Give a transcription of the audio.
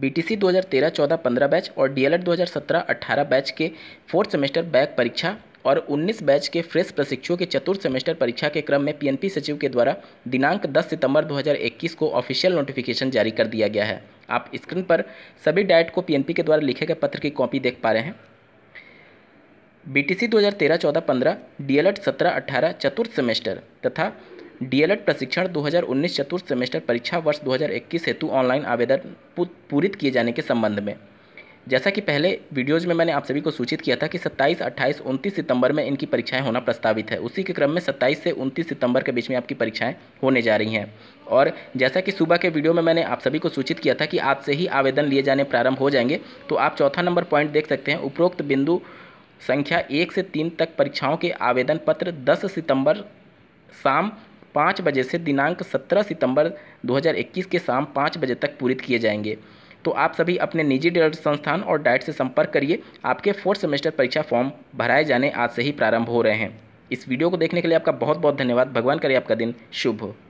BTC 2013 14 15 batch और DElEd 2017 18 batch के fourth semester back परीक्षा और 19 बैच के फ्रेश प्रशिक्षुओं के चतुर्थ सेमेस्टर परीक्षा के क्रम में पीएनपी सचिव के द्वारा दिनांक 10 सितंबर 2021 को ऑफिशियल नोटिफिकेशन जारी कर दिया गया है आप स्क्रीन पर सभी डाइट को पीएनपी के द्वारा लिखे गए पत्र की कॉपी देख पा रहे हैं बी टी सी दो हज़ार तेरह चौदह पंद्रह डी एल एड सत्रह अट्ठारह चतुर्थ सेमेस्टर तथा डी एल एड प्रशिक्षण दो हज़ार उन्नीस चतुर्थ सेमेस्टर परीक्षा वर्ष दो हज़ार इक्कीस हेतु ऑनलाइन आवेदन पूरित किए जाने के संबंध में जैसा कि पहले वीडियोज में मैंने आप सभी को सूचित किया था कि 27, 28, 29 सितंबर में इनकी परीक्षाएं होना प्रस्तावित है उसी के क्रम में 27 से 29 सितंबर के बीच में आपकी परीक्षाएं होने जा रही हैं और जैसा कि सुबह के वीडियो में मैंने आप सभी को सूचित किया था कि आज से ही आवेदन लिए जाने प्रारंभ हो जाएंगे तो आप चौथा नंबर पॉइंट देख सकते हैं उपरोक्त बिंदु संख्या एक से तीन तक परीक्षाओं के आवेदन पत्र 10 सितंबर शाम पाँच बजे से दिनांक 17 सितंबर 2021 के शाम पाँच बजे तक पूरित किए जाएंगे तो आप सभी अपने निजी डेट संस्थान और डाइट से संपर्क करिए आपके फोर्थ सेमेस्टर परीक्षा फॉर्म भराए जाने आज से ही प्रारंभ हो रहे हैं इस वीडियो को देखने के लिए आपका बहुत बहुत धन्यवाद भगवान करे आपका दिन शुभ हो